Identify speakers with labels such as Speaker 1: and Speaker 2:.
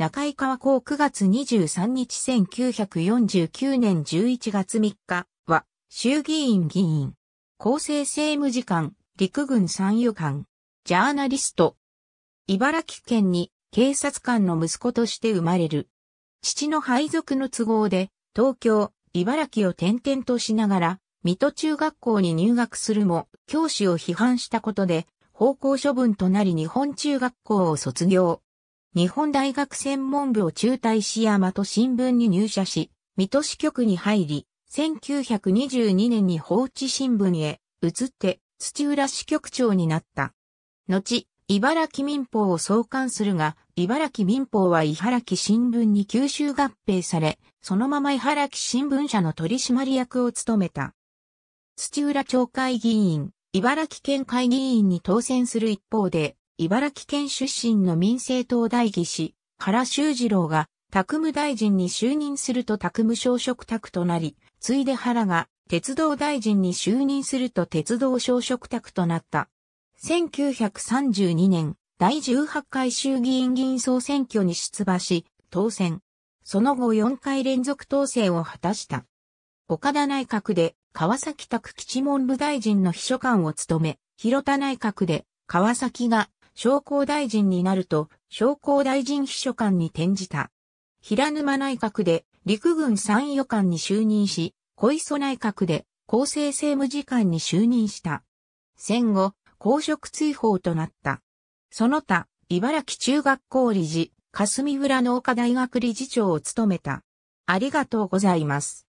Speaker 1: 中井川港9月23日1949年11月3日は衆議院議員、厚生政務次官、陸軍参与官、ジャーナリスト。茨城県に警察官の息子として生まれる。父の配属の都合で東京、茨城を転々としながら、水戸中学校に入学するも、教師を批判したことで、方向処分となり日本中学校を卒業。日本大学専門部を中退し大和新聞に入社し、水戸支局に入り、1922年に放置新聞へ移って土浦支局長になった。後、茨城民法を創刊するが、茨城民法は茨城新聞に吸収合併され、そのまま茨城新聞社の取締役を務めた。土浦町会議員、茨城県会議員に当選する一方で、茨城県出身の民政党代議士、原修二郎が、宅務大臣に就任すると宅務小食宅となり、ついで原が、鉄道大臣に就任すると鉄道小食宅となった。1932年、第18回衆議院議員総選挙に出馬し、当選。その後4回連続当選を果たした。岡田内閣で川崎拓基地文部大臣の秘書官を務め、広田内閣で川崎が商工大臣になると、商工大臣秘書官に転じた。平沼内閣で陸軍参与官に就任し、小磯内閣で厚生政務次官に就任した。戦後、公職追放となった。その他、茨城中学校理事、霞村農科大学理事長を務めた。ありがとうございま
Speaker 2: す。